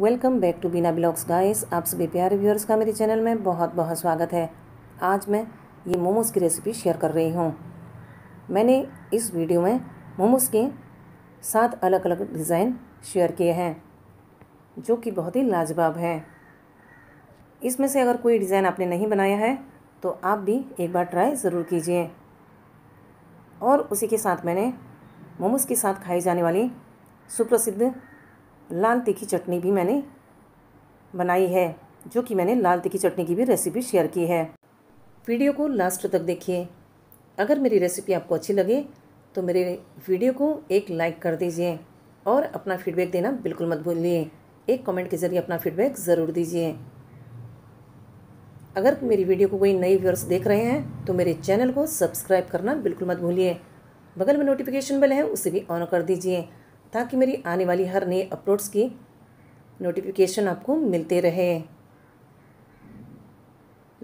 welcome back to Bina blogs guys आप सभी प्यारे व्यूअर्स का मेरे चैनल में बहुत बहुत स्वागत है आज मैं ये मोमोज़ की रेसिपी शेयर कर रही हूँ मैंने इस वीडियो में मोमोज़ के सात अलग अलग डिज़ाइन शेयर किए हैं जो कि बहुत ही लाजवाब हैं इसमें से अगर कोई डिज़ाइन आपने नहीं बनाया है तो आप भी एक बार ट्राई ज़रूर कीजिए और उसी के साथ मैंने मोमोज़ के साथ खाई जाने वाली सुप्रसिद्ध लाल तीखी चटनी भी मैंने बनाई है जो कि मैंने लाल तीखी चटनी की भी रेसिपी शेयर की है वीडियो को लास्ट तक देखिए अगर मेरी रेसिपी आपको अच्छी लगे तो मेरे वीडियो को एक लाइक कर दीजिए और अपना फीडबैक देना बिल्कुल मत भूलिए एक कमेंट के ज़रिए अपना फीडबैक ज़रूर दीजिए अगर मेरी वीडियो को कोई नई व्यूअर्स देख रहे हैं तो मेरे चैनल को सब्सक्राइब करना बिल्कुल मत भूलिए बगल में नोटिफिकेशन बेल है उसे भी ऑन कर दीजिए ताकि मेरी आने वाली हर नए अपलोड्स की नोटिफिकेशन आपको मिलते रहे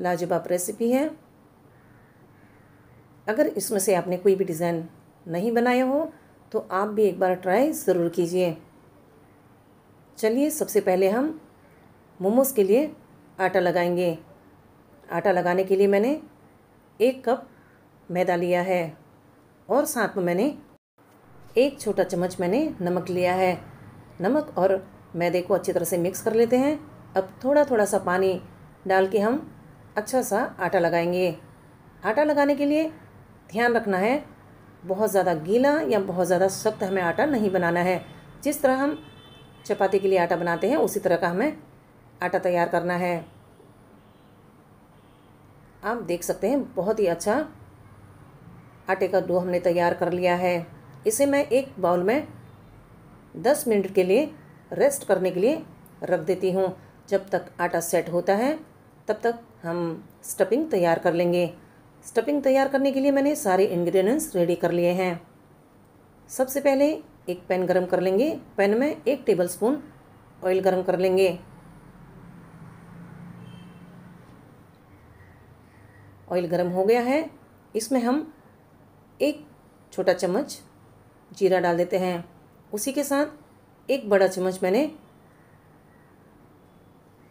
लाजवाब रेसिपी है अगर इसमें से आपने कोई भी डिज़ाइन नहीं बनाया हो तो आप भी एक बार ट्राई ज़रूर कीजिए चलिए सबसे पहले हम मोमोज़ के लिए आटा लगाएंगे आटा लगाने के लिए मैंने एक कप मैदा लिया है और साथ में मैंने एक छोटा चम्मच मैंने नमक लिया है नमक और मैदे को अच्छी तरह से मिक्स कर लेते हैं अब थोड़ा थोड़ा सा पानी डाल के हम अच्छा सा आटा लगाएंगे आटा लगाने के लिए ध्यान रखना है बहुत ज़्यादा गीला या बहुत ज़्यादा सख्त हमें आटा नहीं बनाना है जिस तरह हम चपाती के लिए आटा बनाते हैं उसी तरह का हमें आटा तैयार करना है आप देख सकते हैं बहुत ही अच्छा आटे का डो हमने तैयार कर लिया है इसे मैं एक बाउल में दस मिनट के लिए रेस्ट करने के लिए रख देती हूँ जब तक आटा सेट होता है तब तक हम स्टफिंग तैयार कर लेंगे स्टफिंग तैयार करने के लिए मैंने सारे इंग्रेडिएंट्स रेडी कर लिए हैं सबसे पहले एक पैन गरम कर लेंगे पैन में एक टेबलस्पून ऑयल गरम कर लेंगे ऑयल गरम हो गया है इसमें हम एक छोटा चम्मच जीरा डाल देते हैं उसी के साथ एक बड़ा चम्मच मैंने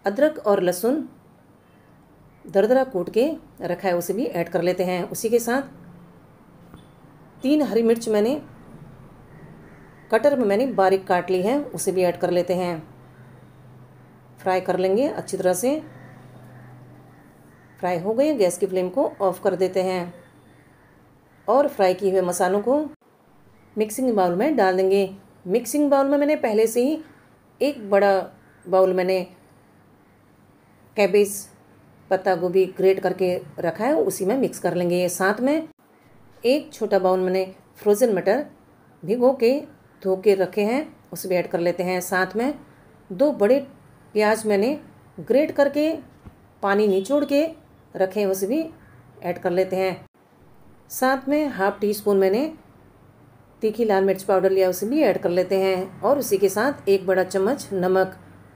अदरक और लहसुन दरदरा कूट के रखा है उसे भी ऐड कर लेते हैं उसी के साथ तीन हरी मिर्च मैंने कटर में मैंने बारीक काट ली है उसे भी ऐड कर लेते हैं फ्राई कर लेंगे अच्छी तरह से फ्राई हो गए गैस की फ्लेम को ऑफ कर देते हैं और फ्राई किए हुए मसालों को मिक्सिंग बाउल में डाल देंगे मिक्सिंग बाउल में मैंने पहले से ही एक बड़ा बाउल मैंने कैबेज पत्ता गोभी ग्रेट करके रखा है उसी में मिक्स कर लेंगे साथ में एक छोटा बाउल मैंने फ्रोज़न मटर भिगो के धो के रखे हैं उसे भी ऐड कर लेते हैं साथ में दो बड़े प्याज मैंने ग्रेट करके पानी निचोड़ के रखे हैं उसे भी ऐड कर लेते हैं साथ में हाफ टी स्पून मैंने तीखी लाल मिर्च पाउडर लिया उसे भी ऐड कर लेते हैं और उसी के साथ एक बड़ा चम्मच नमक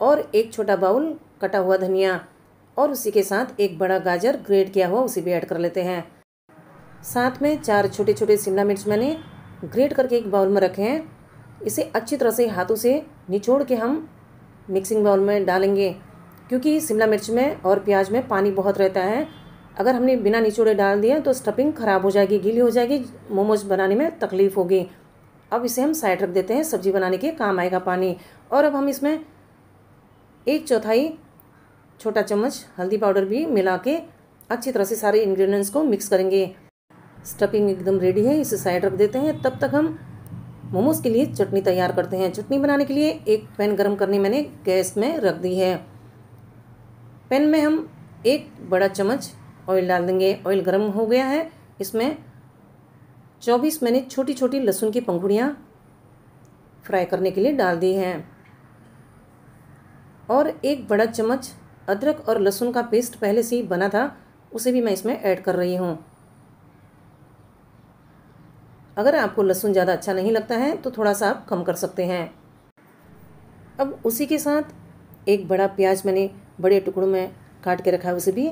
और एक छोटा बाउल कटा हुआ धनिया और उसी के साथ एक बड़ा गाजर ग्रेट किया हुआ उसे भी ऐड कर लेते हैं साथ में चार छोटे छोटे शिमला मिर्च मैंने ग्रेट करके एक बाउल में रखे हैं इसे अच्छी तरह से हाथों से निचोड़ के हम मिक्सिंग बाउल में डालेंगे क्योंकि शिमला मिर्च में और प्याज में पानी बहुत रहता है अगर हमने बिना निचोड़े डाल दिया तो स्टफिंग ख़राब हो जाएगी गीली हो जाएगी मोमोज बनाने में तकलीफ़ होगी अब इसे हम साइड रख देते हैं सब्जी बनाने के काम आएगा पानी और अब हम इसमें एक चौथाई छोटा चम्मच हल्दी पाउडर भी मिला के अच्छी तरह से सारे इंग्रेडिएंट्स को मिक्स करेंगे स्टफिंग एकदम रेडी है इसे साइड रख देते हैं तब तक हम मोमोज़ के लिए चटनी तैयार करते हैं चटनी बनाने के लिए एक पैन गरम करने मैंने गैस में रख दी है पैन में हम एक बड़ा चम्मच ऑयल डाल देंगे ऑयल गर्म हो गया है इसमें चौबीस मैंने छोटी छोटी लहसुन की पंखुड़ियाँ फ्राई करने के लिए डाल दी हैं और एक बड़ा चम्मच अदरक और लहसुन का पेस्ट पहले से ही बना था उसे भी मैं इसमें ऐड कर रही हूँ अगर आपको लहसुन ज़्यादा अच्छा नहीं लगता है तो थोड़ा सा आप कम कर सकते हैं अब उसी के साथ एक बड़ा प्याज मैंने बड़े टुकड़ों में काट के रखा है उसे भी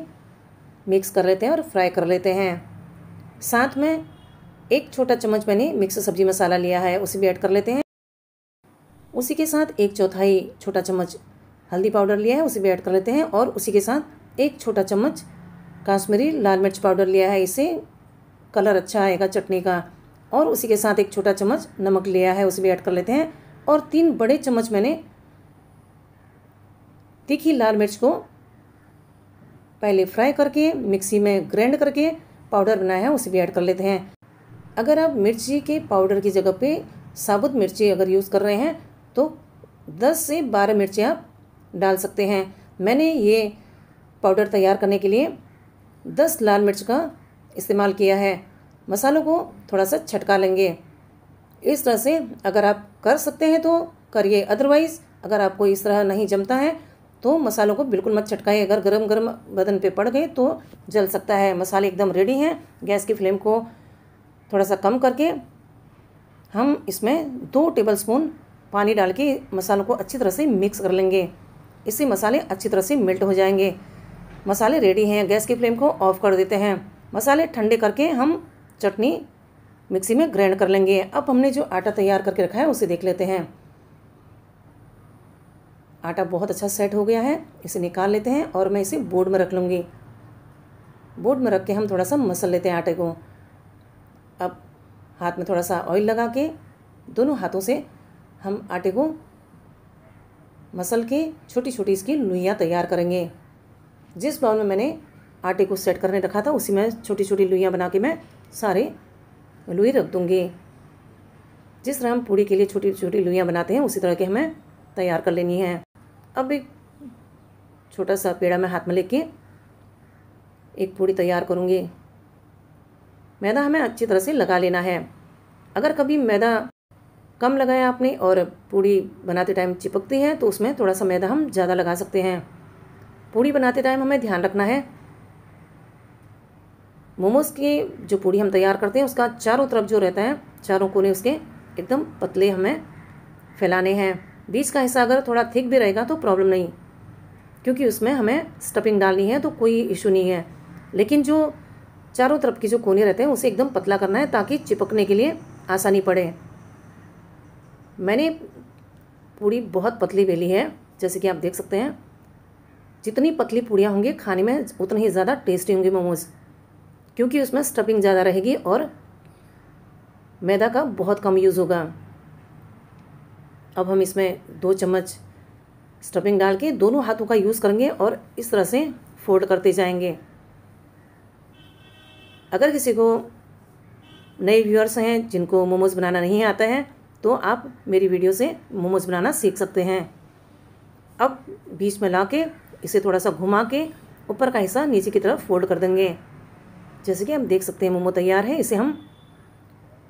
मिक्स कर लेते हैं और फ्राई कर लेते हैं साथ में एक छोटा चम्मच मैंने मिक्स सब्जी मसाला लिया है उसे भी ऐड कर लेते हैं उसी के साथ एक चौथाई छोटा चम्मच हल्दी पाउडर लिया है उसे भी ऐड कर लेते हैं और उसी के साथ एक छोटा चम्मच काश्मीरी लाल मिर्च पाउडर लिया है इसे कलर अच्छा आएगा चटनी का और उसी के साथ एक छोटा चम्मच नमक लिया है उसे भी ऐड कर लेते हैं और तीन बड़े चम्मच मैंने तीखी लाल मिर्च को पहले फ्राई करके मिक्सी में ग्राइंड करके पाउडर बनाया है उसे भी ऐड कर लेते हैं अगर आप मिर्ची के पाउडर की जगह पे साबुत मिर्ची अगर यूज़ कर रहे हैं तो दस से बारह मिर्ची आप डाल सकते हैं मैंने ये पाउडर तैयार करने के लिए दस लाल मिर्च का इस्तेमाल किया है मसालों को थोड़ा सा छटका लेंगे इस तरह से अगर आप कर सकते हैं तो करिए अदरवाइज़ अगर आपको इस तरह नहीं जमता है तो मसालों को बिल्कुल मत छटकाएं अगर गरम गरम बदन पे पड़ गए तो जल सकता है मसाले एकदम रेडी हैं गैस की फ्लेम को थोड़ा सा कम करके हम इसमें दो टेबल स्पून पानी डाल के मसालों को अच्छी तरह से मिक्स कर लेंगे इससे मसाले अच्छी तरह से मेल्ट हो जाएंगे मसाले रेडी हैं गैस की फ्लेम को ऑफ कर देते हैं मसाले ठंडे करके हम चटनी मिक्सी में ग्राइंड कर लेंगे अब हमने जो आटा तैयार करके रखा है उसे देख लेते हैं आटा बहुत अच्छा सेट हो गया है इसे निकाल लेते हैं और मैं इसे बोर्ड में रख लूँगी बोर्ड में रख के हम थोड़ा सा मसल लेते हैं आटे को हाथ में थोड़ा सा ऑयल लगा के दोनों हाथों से हम आटे को मसल के छोटी छोटी इसकी लुइयाँ तैयार करेंगे जिस बाउल में मैंने आटे को सेट करने रखा था उसी में छोटी छोटी लुइयाँ बना के मैं सारे लुई रख दूँगी जिस तरह हम पूड़ी के लिए छोटी छोटी लुइयाँ बनाते हैं उसी तरह के हमें तैयार कर लेनी है अब एक छोटा सा पेड़ा मैं हाथ में लेके एक पूड़ी तैयार करूँगी मैदा हमें अच्छी तरह से लगा लेना है अगर कभी मैदा कम लगाया आपने और पूड़ी बनाते टाइम चिपकती है तो उसमें थोड़ा सा मैदा हम ज़्यादा लगा सकते हैं पूड़ी बनाते टाइम हमें ध्यान रखना है मोमोज़ की जो पूड़ी हम तैयार करते हैं उसका चारों तरफ जो रहता है चारों कोने उसके एकदम पतले हमें फैलाने हैं बीच का हिस्सा अगर थोड़ा थिक भी रहेगा तो प्रॉब्लम नहीं क्योंकि उसमें हमें स्टफिंग डालनी है तो कोई इशू नहीं है लेकिन जो चारों तरफ के जो कोने रहते हैं उसे एकदम पतला करना है ताकि चिपकने के लिए आसानी पड़े मैंने पूड़ी बहुत पतली बेली है जैसे कि आप देख सकते हैं जितनी पतली पूड़ियाँ होंगी खाने में उतनी ही ज़्यादा टेस्टी होंगी मोमोज़ क्योंकि उसमें स्टफिंग ज़्यादा रहेगी और मैदा का बहुत कम यूज़ होगा अब हम इसमें दो चम्मच स्टफिंग डाल के दोनों हाथों का यूज़ करेंगे और इस तरह से फोल्ड करते जाएंगे अगर किसी को नए व्यूअर्स हैं जिनको मोमोज़ बनाना नहीं आता है तो आप मेरी वीडियो से मोमोज़ बनाना सीख सकते हैं अब बीच में ला के इसे थोड़ा सा घुमा के ऊपर का हिस्सा नीचे की तरफ फोल्ड कर देंगे जैसे कि हम देख सकते हैं मोमो तैयार है इसे हम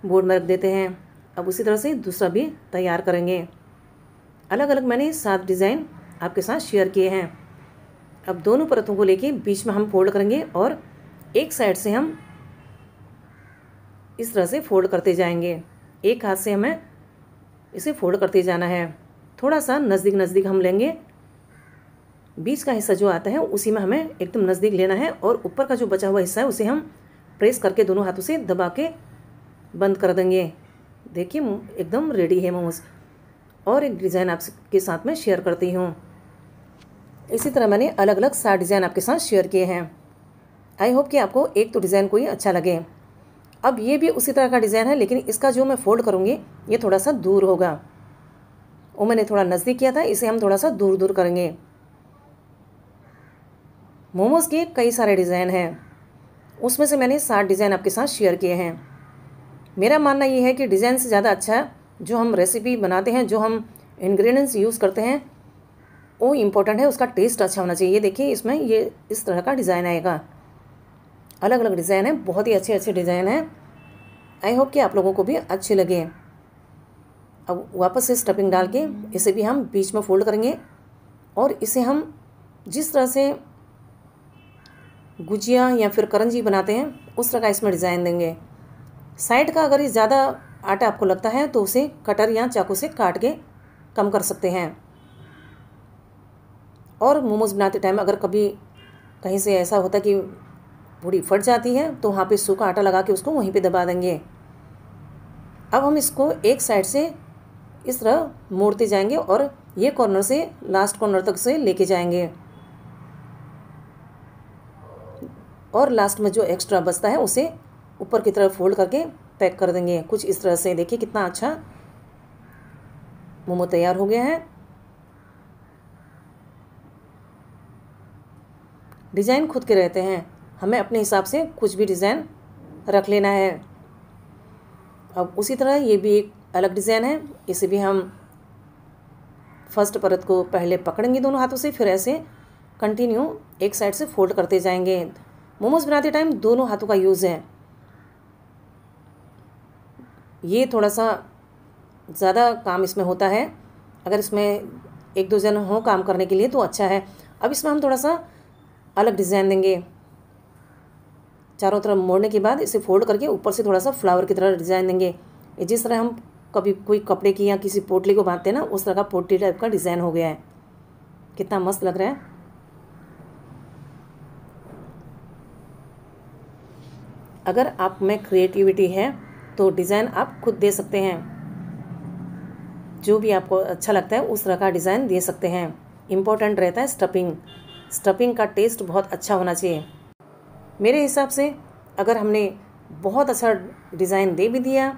बोर्ड में रख देते हैं अब उसी तरह से दूसरा भी तैयार करेंगे अलग अलग मैंने सात डिज़ाइन आपके साथ शेयर किए हैं अब दोनों परतों को लेके बीच में हम फोल्ड करेंगे और एक साइड से हम इस तरह से फोल्ड करते जाएंगे एक हाथ से हमें इसे फोल्ड करते जाना है थोड़ा सा नज़दीक नज़दीक हम लेंगे बीच का हिस्सा जो आता है उसी में हमें एकदम नज़दीक लेना है और ऊपर का जो बचा हुआ हिस्सा है उसे हम प्रेस करके दोनों हाथों से दबा के बंद कर देंगे देखिए एकदम रेडी है मोमोज और एक डिज़ाइन आपके साथ में शेयर करती हूँ इसी तरह मैंने अलग अलग सात डिज़ाइन आपके साथ शेयर किए हैं आई होप कि आपको एक तो डिज़ाइन कोई अच्छा लगे अब ये भी उसी तरह का डिज़ाइन है लेकिन इसका जो मैं फोल्ड करूँगी ये थोड़ा सा दूर होगा वो मैंने थोड़ा नज़दीक किया था इसे हम थोड़ा सा दूर दूर करेंगे मोमोज़ के कई सारे डिज़ाइन हैं उसमें से मैंने सात डिज़ाइन आपके साथ शेयर किए हैं मेरा मानना ये है कि डिज़ाइन से ज़्यादा अच्छा जो हम रेसिपी बनाते हैं जो हम इन्ग्रीडियंट्स यूज़ करते हैं वो इम्पोर्टेंट है उसका टेस्ट अच्छा होना चाहिए देखिए इसमें ये इस तरह का डिज़ाइन आएगा अलग अलग डिज़ाइन है बहुत ही अच्छे अच्छे डिज़ाइन हैं आई होप कि आप लोगों को भी अच्छे लगे अब वापस से स्टफिंग डाल के इसे भी हम बीच में फोल्ड करेंगे और इसे हम जिस तरह से गुजिया या फिर करंजी बनाते हैं उस तरह का इसमें डिज़ाइन देंगे साइड का अगर ज़्यादा आटा आपको लगता है तो उसे कटर या चाकू से काट के कम कर सकते हैं और मोमोज़ बनाते टाइम अगर कभी कहीं से ऐसा होता कि पूरी फट जाती है तो वहाँ पे सूखा आटा लगा के उसको वहीं पे दबा देंगे अब हम इसको एक साइड से इस तरह मोड़ते जाएंगे और ये कॉर्नर से लास्ट कॉर्नर तक से लेके जाएंगे और लास्ट में जो एक्स्ट्रा बचता है उसे ऊपर की तरफ फोल्ड करके पैक कर देंगे कुछ इस तरह से देखिए कितना अच्छा मोमो तैयार हो गया है डिज़ाइन खुद के रहते हैं हमें अपने हिसाब से कुछ भी डिज़ाइन रख लेना है अब उसी तरह ये भी एक अलग डिज़ाइन है इसे भी हम फर्स्ट परत को पहले पकड़ेंगे दोनों हाथों से फिर ऐसे कंटिन्यू एक साइड से फोल्ड करते जाएंगे मोमोज बनाते टाइम दोनों हाथों का यूज़ है ये थोड़ा सा ज़्यादा काम इसमें होता है अगर इसमें एक दो जन हो काम करने के लिए तो अच्छा है अब इसमें हम थोड़ा सा अलग डिज़ाइन देंगे चारों तरफ मोड़ने के बाद इसे फोल्ड करके ऊपर से थोड़ा सा फ्लावर की तरह डिज़ाइन देंगे जिस तरह हम कभी कोई कपड़े की या किसी पोटली को बांधते हैं ना उस तरह का पोटली टाइप का डिज़ाइन हो गया है कितना मस्त लग रहा है अगर आप में क्रिएटिविटी है तो डिज़ाइन आप खुद दे सकते हैं जो भी आपको अच्छा लगता है उस तरह का डिज़ाइन दे सकते हैं इम्पोर्टेंट रहता है स्टफिंग स्टफिंग का टेस्ट बहुत अच्छा होना चाहिए मेरे हिसाब से अगर हमने बहुत अच्छा डिज़ाइन दे भी दिया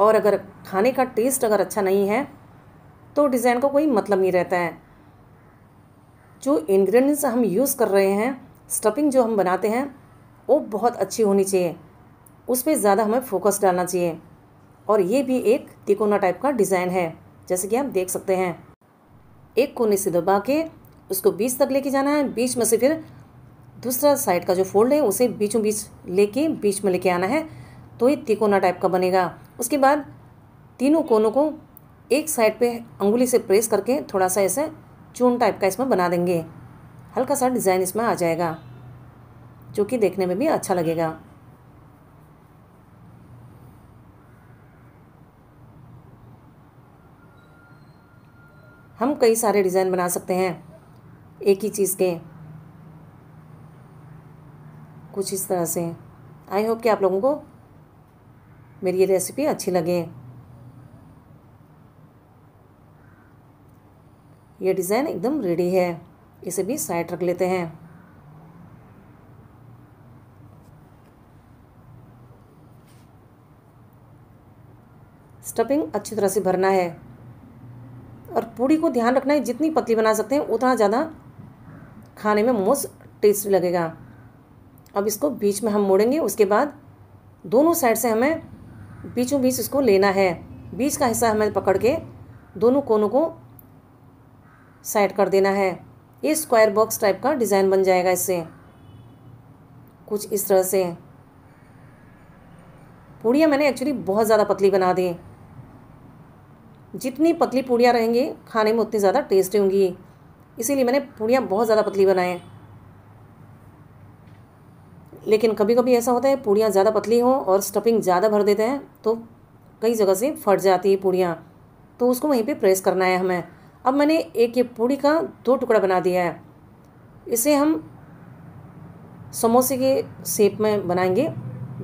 और अगर खाने का टेस्ट अगर अच्छा नहीं है तो डिज़ाइन का को कोई मतलब नहीं रहता है जो इन्ग्रीडियंट्स हम यूज़ कर रहे हैं स्टफिंग जो हम बनाते हैं वो बहुत अच्छी होनी चाहिए उस पर ज़्यादा हमें फोकस डालना चाहिए और ये भी एक तिकोना टाइप का डिज़ाइन है जैसे कि आप देख सकते हैं एक कोने से दबा के उसको बीच तक लेके जाना है बीच में से फिर दूसरा साइड का जो फोल्ड है उसे बीचों बीच लेके बीच में लेके आना है तो ये तिकोना टाइप का बनेगा उसके बाद तीनों कोनों को एक साइड पे अंगुली से प्रेस करके थोड़ा सा ऐसे चून टाइप का इसमें बना देंगे हल्का सा डिज़ाइन इसमें आ जाएगा जो कि देखने में भी अच्छा लगेगा हम कई सारे डिज़ाइन बना सकते हैं एक ही चीज़ के कुछ इस तरह से आई होप कि आप लोगों को मेरी ये रेसिपी अच्छी लगे ये डिज़ाइन एकदम रेडी है इसे भी साइड रख लेते हैं स्टफिंग अच्छी तरह से भरना है और पूड़ी को ध्यान रखना है जितनी पतली बना सकते हैं उतना ज़्यादा खाने में मोस्ट टेस्टी लगेगा अब इसको बीच में हम मोड़ेंगे उसके बाद दोनों साइड से हमें बीचों बीच इसको लेना है बीच का हिस्सा हमें पकड़ के दोनों कोनों को साइड कर देना है ये स्क्वायर बॉक्स टाइप का डिज़ाइन बन जाएगा इससे कुछ इस तरह से पूड़ियाँ मैंने एक्चुअली बहुत ज़्यादा पतली बना दी जितनी पतली पूड़ियाँ रहेंगी खाने में उतनी ज़्यादा टेस्टी होंगी इसीलिए मैंने पूड़ियाँ बहुत ज़्यादा पतली बनाएँ लेकिन कभी कभी ऐसा होता है पूड़ियाँ ज़्यादा पतली हों और स्टफिंग ज़्यादा भर देते हैं तो कई जगह से फट जाती है पूड़ियाँ तो उसको वहीं पे प्रेस करना है हमें अब मैंने एक ये पूड़ी का दो टुकड़ा बना दिया है इसे हम समोसे के शेप में बनाएंगे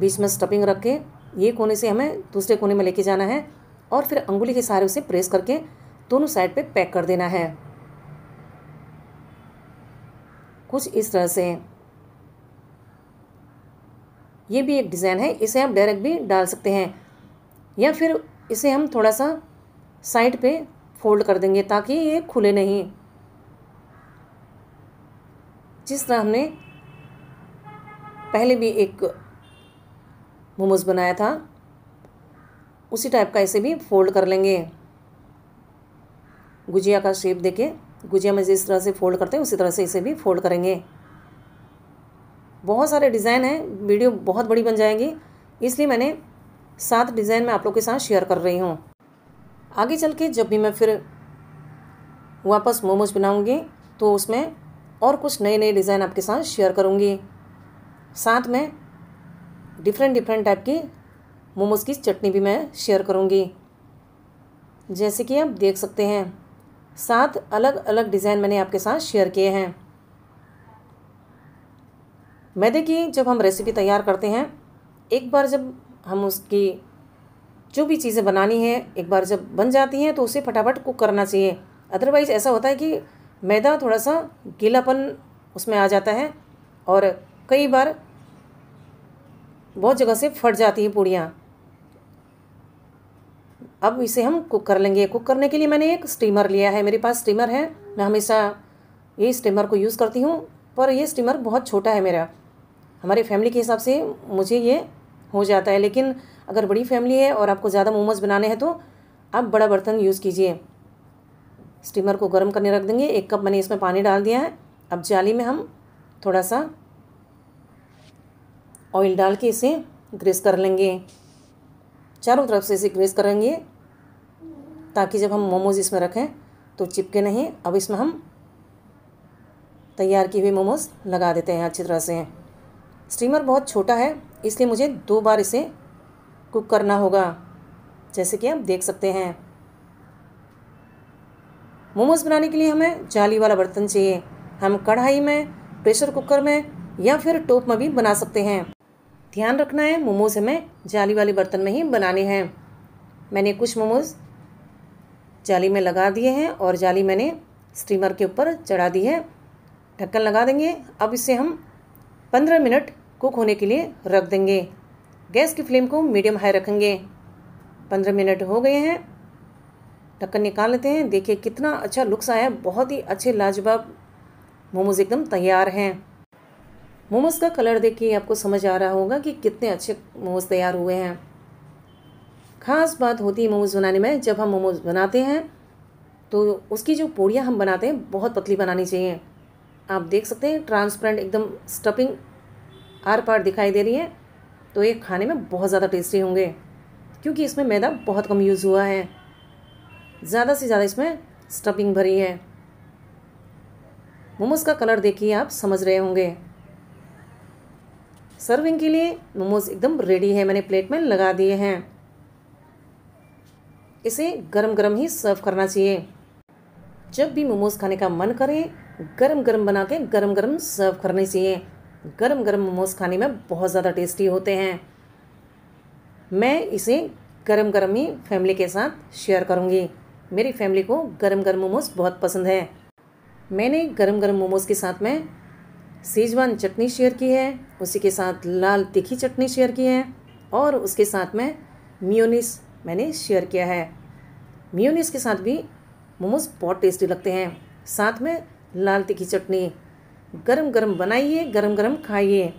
बीच में स्टफिंग रख के ये कोने से हमें दूसरे कोने में लेके जाना है और फिर अंगुली के सहारे उसे प्रेस करके दोनों साइड पे पैक कर देना है कुछ इस तरह से ये भी एक डिज़ाइन है इसे आप डायरेक्ट भी डाल सकते हैं या फिर इसे हम थोड़ा सा साइड पे फोल्ड कर देंगे ताकि ये खुले नहीं जिस तरह हमने पहले भी एक मोमोज़ बनाया था उसी टाइप का इसे भी फोल्ड कर लेंगे गुजिया का शेप देके गुजिया में जिस तरह से फोल्ड करते हैं उसी तरह से इसे भी फोल्ड करेंगे बहुत सारे डिज़ाइन हैं वीडियो बहुत बड़ी बन जाएगी इसलिए मैंने सात डिज़ाइन मैं आप लोग के साथ शेयर कर रही हूँ आगे चल के जब भी मैं फिर वापस मोमोज बनाऊँगी तो उसमें और कुछ नए नए डिज़ाइन आपके साथ शेयर करूँगी साथ में डिफरेंट डिफरेंट टाइप की मोमोज़ की चटनी भी मैं शेयर करूँगी जैसे कि आप देख सकते हैं सात अलग अलग डिज़ाइन मैंने आपके साथ शेयर किए हैं मैदे की जब हम रेसिपी तैयार करते हैं एक बार जब हम उसकी जो भी चीज़ें बनानी है एक बार जब बन जाती हैं तो उसे फटाफट कुक करना चाहिए अदरवाइज़ ऐसा होता है कि मैदा थोड़ा सा गीलापन उसमें आ जाता है और कई बार बहुत जगह से फट जाती है पूड़ियाँ अब इसे हम कुक कर लेंगे कुक करने के लिए मैंने एक स्टीमर लिया है मेरे पास स्टीमर है मैं हमेशा यही स्टीमर को यूज़ करती हूँ पर यह स्टीमर बहुत छोटा है मेरा हमारे फैमिली के हिसाब से मुझे ये हो जाता है लेकिन अगर बड़ी फैमिली है और आपको ज़्यादा मोमोज बनाने हैं तो आप बड़ा बर्तन यूज़ कीजिए स्टीमर को गर्म करने रख देंगे एक कप मैंने इसमें पानी डाल दिया है अब जाली में हम थोड़ा सा ऑयल डाल के इसे ग्रेस कर लेंगे चारों तरफ से इसे ग्रेस करेंगे ताकि जब हम मोमोज इसमें रखें तो चिपके नहीं अब इसमें हम तैयार किए हुए मोमोज लगा देते हैं अच्छी तरह से स्टीमर बहुत छोटा है इसलिए मुझे दो बार इसे कुक करना होगा जैसे कि आप देख सकते हैं मोमोज़ बनाने के लिए हमें जाली वाला बर्तन चाहिए हम कढ़ाई में प्रेशर कुकर में या फिर टोप में भी बना सकते हैं ध्यान रखना है मोमोज़ हमें जाली वाले बर्तन में ही बनाने हैं मैंने कुछ मोमोज़ जाली में लगा दिए हैं और जाली मैंने स्टीमर के ऊपर चढ़ा दी है ढक्कन लगा देंगे अब इसे हम पंद्रह मिनट कुक होने के लिए रख देंगे गैस की फ्लेम को मीडियम हाई रखेंगे पंद्रह मिनट हो गए हैं ढक्कन निकाल लेते हैं देखिए कितना अच्छा लुक्स आया बहुत ही अच्छे लाजवाब मोमोज़ एकदम तैयार हैं मोमोज़ का कलर देखिए आपको समझ आ रहा होगा कि कितने अच्छे मोमोज़ तैयार हुए हैं ख़ास बात होती है मोमोज़ बनाने में जब हम मोमोज़ बनाते हैं तो उसकी जो पूड़ियाँ हम बनाते हैं बहुत पतली बनानी चाहिए आप देख सकते हैं ट्रांसपेरेंट एकदम स्टफिंग आर पार दिखाई दे रही है तो ये खाने में बहुत ज़्यादा टेस्टी होंगे क्योंकि इसमें मैदा बहुत कम यूज़ हुआ है ज़्यादा से ज़्यादा इसमें स्टफिंग भरी है मोमोज़ का कलर देखिए आप समझ रहे होंगे सर्विंग के लिए मोमोज़ एकदम रेडी है मैंने प्लेट में लगा दिए हैं इसे गरम गरम ही सर्व करना चाहिए जब भी मोमोज़ खाने का मन करे गरम गरम बना के गरम गरम सर्व करने चाहिए गर्म गर्म मोमोज़ खाने में बहुत ज़्यादा टेस्टी होते हैं मैं इसे गर्म गर्म ही फैमिली के साथ शेयर करूँगी मेरी फैमिली को गर्म गर्म मोमोज़ बहुत पसंद है मैंने गर्म गर्म मोमोज़ के साथ में सेजवान चटनी शेयर की है उसी के साथ लाल तीखी चटनी शेयर की है और उसके साथ में मियोनिस मैंने शेयर किया है म्योनिस के साथ भी मोमोज़ बहुत टेस्टी लगते हैं साथ में लाल तीखी चटनी गरम गरम बनाइए गरम गरम खाइए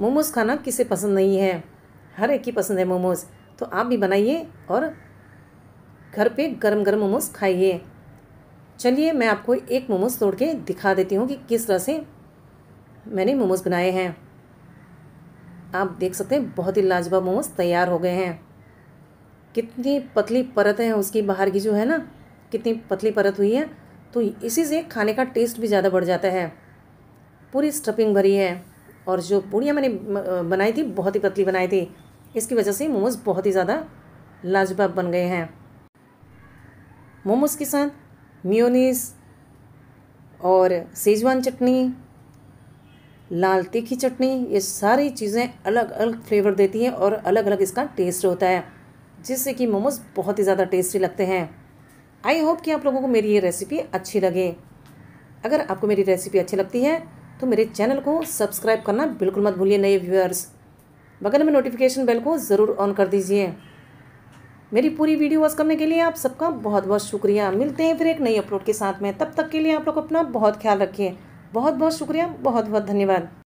मोमोज़ खाना किसे पसंद नहीं है हर एक ही पसंद है मोमोज़ तो आप भी बनाइए और घर पे गरम गरम मोमोज़ खाइए चलिए मैं आपको एक मोमोज़ तोड़ के दिखा देती हूँ कि किस तरह से मैंने मोमोज़ बनाए हैं आप देख सकते हैं बहुत ही लाजवाब मोमोज़ तैयार हो गए हैं कितनी पतली परत है उसकी बाहर की जो है ना कितनी पतली परत हुई है तो इसी से खाने का टेस्ट भी ज़्यादा बढ़ जाता है पूरी स्टफिंग भरी है और जो पूड़ियाँ मैंने बनाई थी बहुत ही पतली बनाई थी इसकी वजह से मोमोज़ बहुत ही ज़्यादा लाजवाब बन गए हैं मोमोज़ के साथ म्योनीस और सेजवान चटनी लाल तीखी चटनी ये सारी चीज़ें अलग अलग फ्लेवर देती हैं और अलग अलग इसका टेस्ट होता है जिससे कि मोमोज़ बहुत ही ज़्यादा टेस्टी लगते हैं आई होप कि आप लोगों को मेरी ये रेसिपी अच्छी लगे अगर आपको मेरी रेसिपी अच्छी लगती है तो मेरे चैनल को सब्सक्राइब करना बिल्कुल मत भूलिए नए व्यूअर्स बगल में नोटिफिकेशन बेल को ज़रूर ऑन कर दीजिए मेरी पूरी वीडियो वॉच करने के लिए आप सबका बहुत बहुत शुक्रिया मिलते हैं फिर एक नई अपलोड के साथ में तब तक के लिए आप लोग अपना बहुत ख्याल रखिए बहुत बहुत शुक्रिया बहुत बहुत धन्यवाद